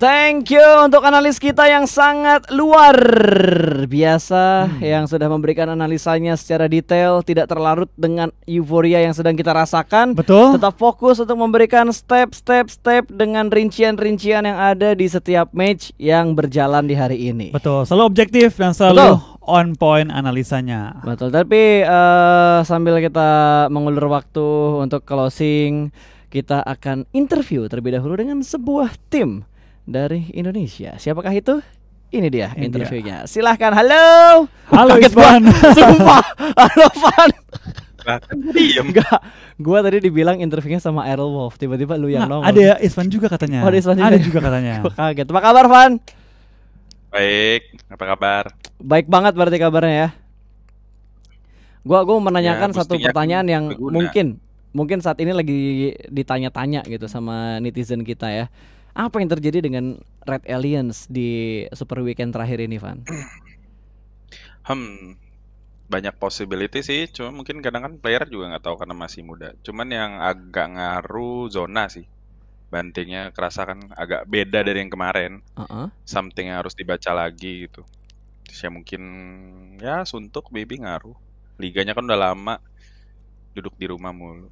Thank you untuk analis kita yang sangat luar biasa hmm. yang sudah memberikan analisanya secara detail, tidak terlarut dengan euforia yang sedang kita rasakan. Betul. Tetap fokus untuk memberikan step-step-step dengan rincian-rincian yang ada di setiap match yang berjalan di hari ini. Betul. Selalu objektif dan selalu Betul. on point analisanya. Betul. Tapi uh, sambil kita mengulur waktu untuk closing, kita akan interview terlebih dahulu dengan sebuah tim dari Indonesia. Siapakah itu? Ini dia Ini interviewnya. Silahkan. Halo. Halo Kaget Isman. Sumpah. Halo Van. Kan Enggak. Gua tadi dibilang interviewnya sama Errol Wolf. Tiba-tiba lu yang nah, nongol. Ada ya Isman juga katanya. Oh, ada Isvan juga. Ada juga katanya. Gua kaget. Apa kabar, Van? Baik. Apa kabar? Baik banget berarti kabarnya ya. Gua gua menanyakan ya, satu pertanyaan yang berguna. mungkin mungkin saat ini lagi ditanya-tanya gitu sama netizen kita ya apa yang terjadi dengan Red Aliens di Super Weekend terakhir ini, Van? Hmm, banyak possibility sih. Cuma mungkin kadang kan player juga nggak tahu karena masih muda. Cuman yang agak ngaruh zona sih. Bantingnya kerasa kan agak beda dari yang kemarin. Uh -uh. Something yang harus dibaca lagi gitu. Terus ya mungkin ya suntuk baby ngaruh. Liganya kan udah lama duduk di rumah mulu.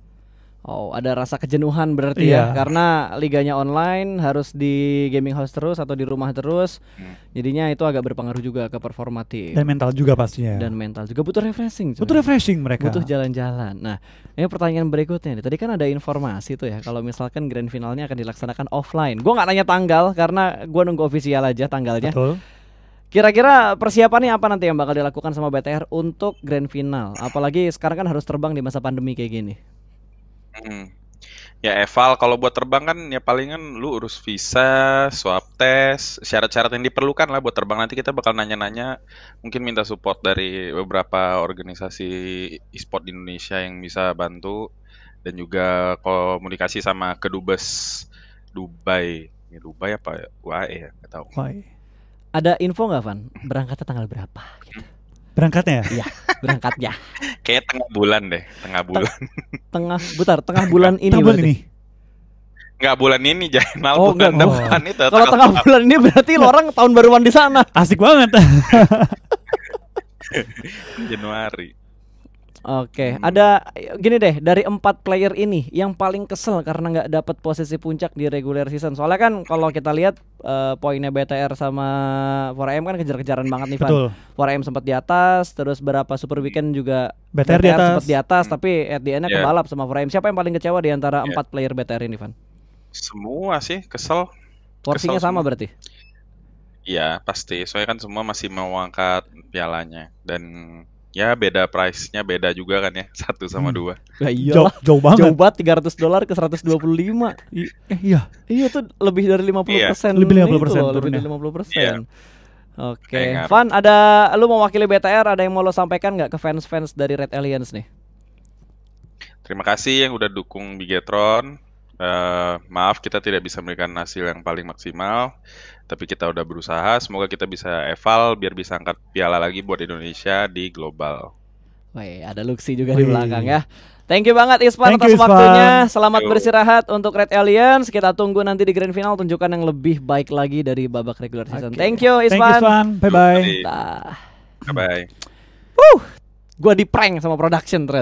Oh, ada rasa kejenuhan berarti yeah. ya iya. karena liganya online harus di gaming house terus atau di rumah terus. Hmm. Jadinya itu agak berpengaruh juga ke performa tim. Dan mental juga pastinya. Dan mental juga butuh refreshing. Cuman. Butuh refreshing mereka. Butuh jalan-jalan. Nah, ini pertanyaan berikutnya nih. Tadi kan ada informasi tuh ya kalau misalkan grand finalnya akan dilaksanakan offline. Gua nggak nanya tanggal karena gua nunggu official aja tanggalnya. Betul. Kira-kira persiapannya apa nanti yang bakal dilakukan sama BTR untuk grand final? Apalagi sekarang kan harus terbang di masa pandemi kayak gini. Hmm. Ya eval kalau buat terbang kan ya palingan lu urus visa, swab test, syarat-syarat yang diperlukan lah buat terbang. Nanti kita bakal nanya-nanya, mungkin minta support dari beberapa organisasi e-sport di Indonesia yang bisa bantu dan juga komunikasi sama kedubes Dubai. Ini Dubai apa ya? UAE ya? Nggak tahu. Why? Iya. Ada info nggak Van? Berangkatnya tanggal berapa? Hmm. Gitu. Berangkatnya? Iya, berangkatnya. Kayak tengah bulan deh, tengah bulan. Tengah, bentar, tengah bulan ini tengah bulan ini. Enggak bulan ini jangan malah oh, oh, bulan enggak, depan oh. itu. Kalau tengah, tengah bulan ini berarti orang tahun baruan di sana. Asik banget. Januari. Oke, okay. hmm. ada gini deh dari empat player ini yang paling kesel karena nggak dapat posisi puncak di regular season. Soalnya kan kalau kita lihat uh, poinnya BTR sama 4M kan kejar-kejaran iya, banget nih, Van. Betul. 4M sempat di atas, terus berapa Super Weekend juga BTR, BTR di atas. sempat di atas, hmm. tapi at the endnya yeah. kebalap sama 4M. Siapa yang paling kecewa di antara iya. empat yeah. player BTR ini, Van? Semua sih, kesel. Porsinya sama semua. berarti. Iya, pasti. Soalnya kan semua masih mau angkat pialanya dan ya beda price-nya beda juga kan ya satu sama hmm. dua nah, iya jauh, jauh banget jauh banget Tiga ratus dolar ke seratus dua puluh lima. Eh, iya iya tuh lebih dari lima puluh persen iya. lebih 50 persen lebih dari 50 persen iya. oke okay. Van ada lu mewakili BTR ada yang mau lo sampaikan nggak ke fans-fans dari Red Alliance nih Terima kasih yang udah dukung Bigetron Uh, maaf kita tidak bisa memberikan hasil yang paling maksimal, tapi kita udah berusaha. Semoga kita bisa eval biar bisa angkat piala lagi buat Indonesia di global. Wey, ada Luxi juga Wey. di belakang ya. Thank you banget Ispan atas Ispan. waktunya. Selamat Yo. beristirahat untuk Red Alliance. Kita tunggu nanti di grand final tunjukkan yang lebih baik lagi dari babak regular season. Okay. Thank you Ispan. Bye bye. Bye bye. Bye. Uh, gua di prank sama production ternyata.